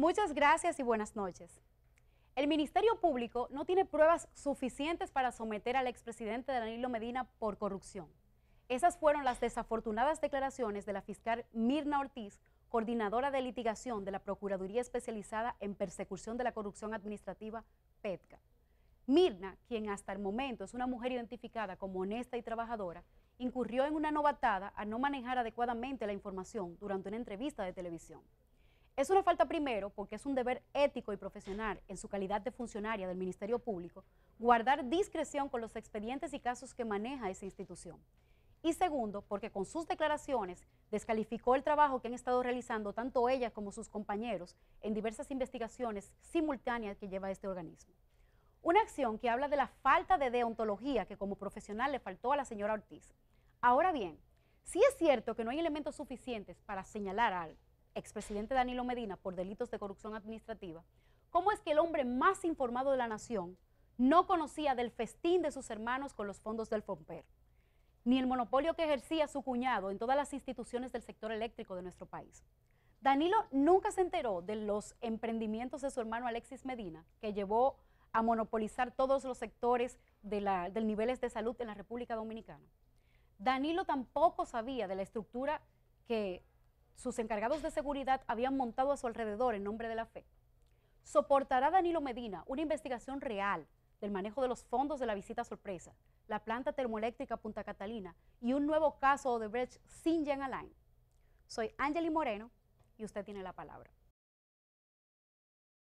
Muchas gracias y buenas noches. El Ministerio Público no tiene pruebas suficientes para someter al expresidente Danilo Medina por corrupción. Esas fueron las desafortunadas declaraciones de la fiscal Mirna Ortiz, coordinadora de litigación de la Procuraduría Especializada en Persecución de la Corrupción Administrativa, PETCA. Mirna, quien hasta el momento es una mujer identificada como honesta y trabajadora, incurrió en una novatada a no manejar adecuadamente la información durante una entrevista de televisión. Es una falta primero porque es un deber ético y profesional en su calidad de funcionaria del Ministerio Público guardar discreción con los expedientes y casos que maneja esa institución. Y segundo, porque con sus declaraciones descalificó el trabajo que han estado realizando tanto ella como sus compañeros en diversas investigaciones simultáneas que lleva este organismo. Una acción que habla de la falta de deontología que como profesional le faltó a la señora Ortiz. Ahora bien, si es cierto que no hay elementos suficientes para señalar algo, expresidente Danilo Medina por delitos de corrupción administrativa, ¿cómo es que el hombre más informado de la nación no conocía del festín de sus hermanos con los fondos del Fomper, ni el monopolio que ejercía su cuñado en todas las instituciones del sector eléctrico de nuestro país? Danilo nunca se enteró de los emprendimientos de su hermano Alexis Medina, que llevó a monopolizar todos los sectores de, niveles de salud en la República Dominicana. Danilo tampoco sabía de la estructura que sus encargados de seguridad habían montado a su alrededor en nombre de la fe. ¿Soportará Danilo Medina una investigación real del manejo de los fondos de la visita sorpresa, la planta termoeléctrica Punta Catalina y un nuevo caso de Brecht sin Jean Alain? Soy Angeli Moreno y usted tiene la palabra.